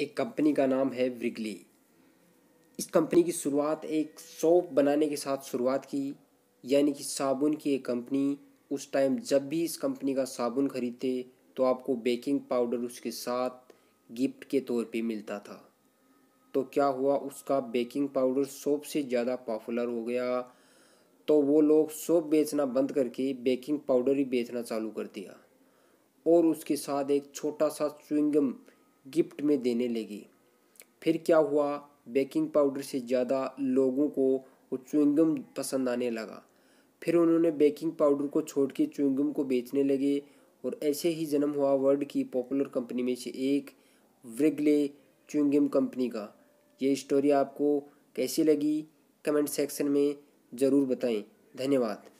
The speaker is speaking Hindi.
एक कंपनी का नाम है व्रिगली इस कंपनी की शुरुआत एक सोप बनाने के साथ शुरुआत की यानी कि साबुन की एक कंपनी उस टाइम जब भी इस कंपनी का साबुन खरीदते तो आपको बेकिंग पाउडर उसके साथ गिफ्ट के तौर पे मिलता था तो क्या हुआ उसका बेकिंग पाउडर सोप से ज़्यादा पॉपुलर हो गया तो वो लोग सोप बेचना बंद करके बेकिंग पाउडर ही बेचना चालू कर दिया और उसके साथ एक छोटा सा चुविंगम गिफ्ट में देने लगी फिर क्या हुआ बेकिंग पाउडर से ज़्यादा लोगों को वो चुइंगम पसंद आने लगा फिर उन्होंने बेकिंग पाउडर को छोड़ के चुइंगम को बेचने लगे और ऐसे ही जन्म हुआ वर्ल्ड की पॉपुलर कंपनी में से एक व्रिगले चुंगम कंपनी का ये स्टोरी आपको कैसी लगी कमेंट सेक्शन में ज़रूर बताएं धन्यवाद